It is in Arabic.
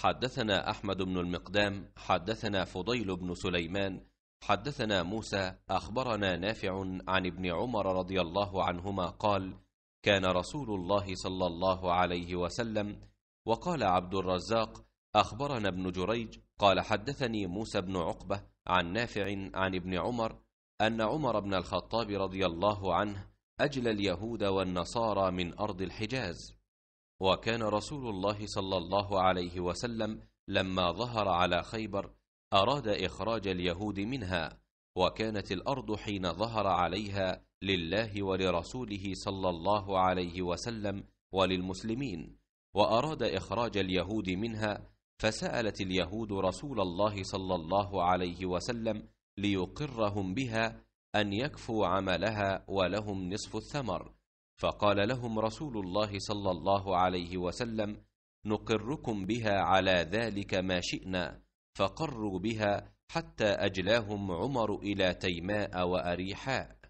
حدثنا أحمد بن المقدام حدثنا فضيل بن سليمان حدثنا موسى أخبرنا نافع عن ابن عمر رضي الله عنهما قال كان رسول الله صلى الله عليه وسلم وقال عبد الرزاق أخبرنا ابن جريج قال حدثني موسى بن عقبة عن نافع عن ابن عمر أن عمر بن الخطاب رضي الله عنه أجلى اليهود والنصارى من أرض الحجاز وكان رسول الله صلى الله عليه وسلم لما ظهر على خيبر أراد إخراج اليهود منها وكانت الأرض حين ظهر عليها لله ولرسوله صلى الله عليه وسلم وللمسلمين وأراد إخراج اليهود منها فسألت اليهود رسول الله صلى الله عليه وسلم ليقرهم بها أن يكفوا عملها ولهم نصف الثمر فقال لهم رسول الله صلى الله عليه وسلم نقركم بها على ذلك ما شئنا فقروا بها حتى اجلاهم عمر الى تيماء واريحاء